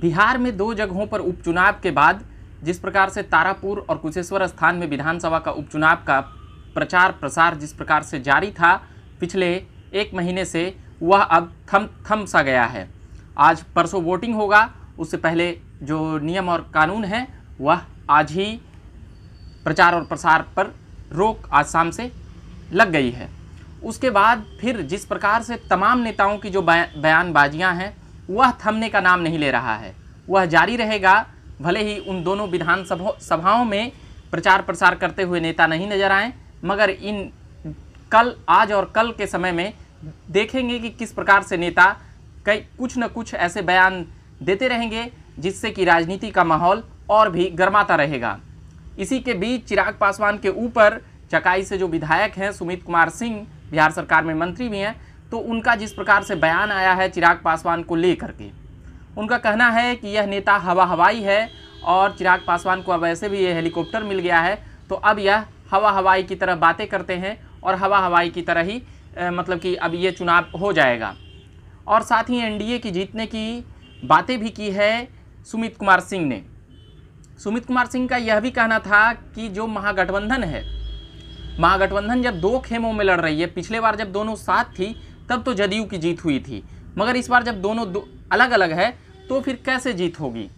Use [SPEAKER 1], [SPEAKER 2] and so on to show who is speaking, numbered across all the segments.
[SPEAKER 1] बिहार में दो जगहों पर उपचुनाव के बाद जिस प्रकार से तारापुर और कुशेश्वर स्थान में विधानसभा का उपचुनाव का प्रचार प्रसार जिस प्रकार से जारी था पिछले एक महीने से वह अब थम थम सा गया है आज परसों वोटिंग होगा उससे पहले जो नियम और कानून है वह आज ही प्रचार और प्रसार पर रोक आज शाम से लग गई है उसके बाद फिर जिस प्रकार से तमाम नेताओं की जो बयानबाजियां हैं वह थमने का नाम नहीं ले रहा है वह जारी रहेगा भले ही उन दोनों विधानसभा सभाओं में प्रचार प्रसार करते हुए नेता नहीं नजर आए मगर इन कल आज और कल के समय में देखेंगे कि किस प्रकार से नेता कई कुछ न कुछ ऐसे बयान देते रहेंगे जिससे कि राजनीति का माहौल और भी गर्माता रहेगा इसी के बीच चिराग पासवान के ऊपर चकाई से जो विधायक हैं सुमित कुमार सिंह बिहार सरकार में मंत्री भी हैं तो उनका जिस प्रकार से बयान आया है चिराग पासवान को लेकर के उनका कहना है कि यह नेता हवा हवाई है और चिराग पासवान को अब ऐसे भी ये हेलीकॉप्टर मिल गया है तो अब यह हवा हवाई की तरह बातें करते हैं और हवा हवाई की तरह ही ए, मतलब कि अब ये चुनाव हो जाएगा और साथ ही एनडीए की जीतने की बातें भी की है सुमित कुमार सिंह ने सुमित कुमार सिंह का यह भी कहना था कि जो महागठबंधन है महागठबंधन जब दो खेमों में लड़ रही है पिछले बार जब दोनों साथ थी तब तो जदयू की जीत हुई थी मगर इस बार जब दोनों दो, अलग अलग है तो फिर कैसे जीत होगी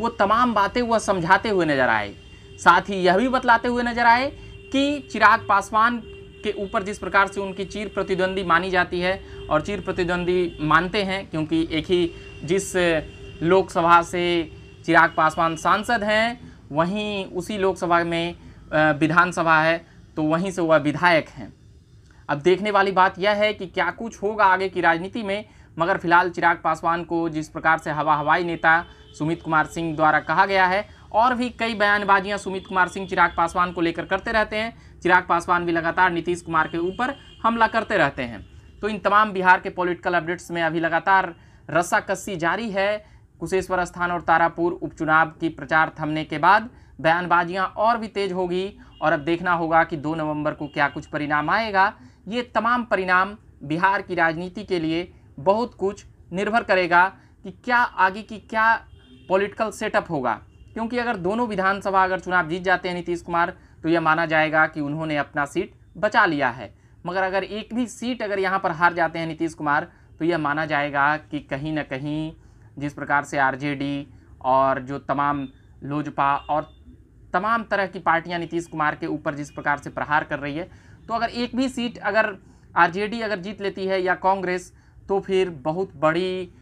[SPEAKER 1] वो तमाम बातें वह समझाते हुए नजर आए साथ ही यह भी बतलाते हुए नजर आए कि चिराग पासवान के ऊपर जिस प्रकार से उनकी चीर प्रतिद्वंदी मानी जाती है और चीर प्रतिद्वंदी मानते हैं क्योंकि एक ही जिस लोकसभा से चिराग पासवान सांसद हैं वहीं उसी लोकसभा में विधानसभा है तो वहीं से वह विधायक हैं अब देखने वाली बात यह है कि क्या कुछ होगा आगे की राजनीति में मगर फिलहाल चिराग पासवान को जिस प्रकार से हवा हवाई नेता सुमित कुमार सिंह द्वारा कहा गया है और भी कई बयानबाजियां सुमित कुमार सिंह चिराग पासवान को लेकर करते रहते हैं चिराग पासवान भी लगातार नीतीश कुमार के ऊपर हमला करते रहते हैं तो इन तमाम बिहार के पॉलिटिकल अपडेट्स में अभी लगातार रस्साकस्सी जारी है कुशेश्वर स्थान और तारापुर उपचुनाव की प्रचार थमने के बाद बयानबाजियाँ और भी तेज होगी और अब देखना होगा कि दो नवंबर को क्या कुछ परिणाम आएगा ये तमाम परिणाम बिहार की राजनीति के लिए बहुत कुछ निर्भर करेगा कि क्या आगे की क्या पॉलिटिकल सेटअप होगा क्योंकि अगर दोनों विधानसभा अगर चुनाव जीत जाते हैं नीतीश कुमार तो यह माना जाएगा कि उन्होंने अपना सीट बचा लिया है मगर अगर एक भी सीट अगर यहाँ पर हार जाते हैं नीतीश कुमार तो यह माना जाएगा कि कहीं ना कहीं जिस प्रकार से आरजेडी और जो तमाम लोजपा और तमाम तरह की पार्टियां नीतीश कुमार के ऊपर जिस प्रकार से प्रहार कर रही है तो अगर एक भी सीट अगर आर अगर जीत लेती है या कांग्रेस तो फिर बहुत बड़ी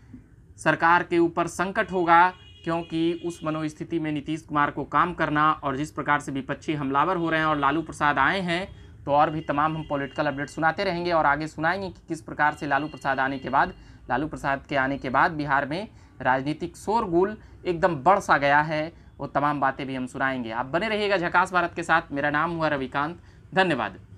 [SPEAKER 1] सरकार के ऊपर संकट होगा क्योंकि उस मनोस्थिति में नीतीश कुमार को काम करना और जिस प्रकार से विपक्षी हमलावर हो रहे हैं और लालू प्रसाद आए हैं तो और भी तमाम हम पॉलिटिकल अपडेट सुनाते रहेंगे और आगे सुनाएंगे कि किस प्रकार से लालू प्रसाद आने के बाद लालू प्रसाद के आने के बाद बिहार में राजनीतिक शोरगुल एकदम बढ़ सा गया है वो तमाम बातें भी हम सुनाएंगे आप बने रहिएगा झकास भारत के साथ मेरा नाम हुआ रविकांत धन्यवाद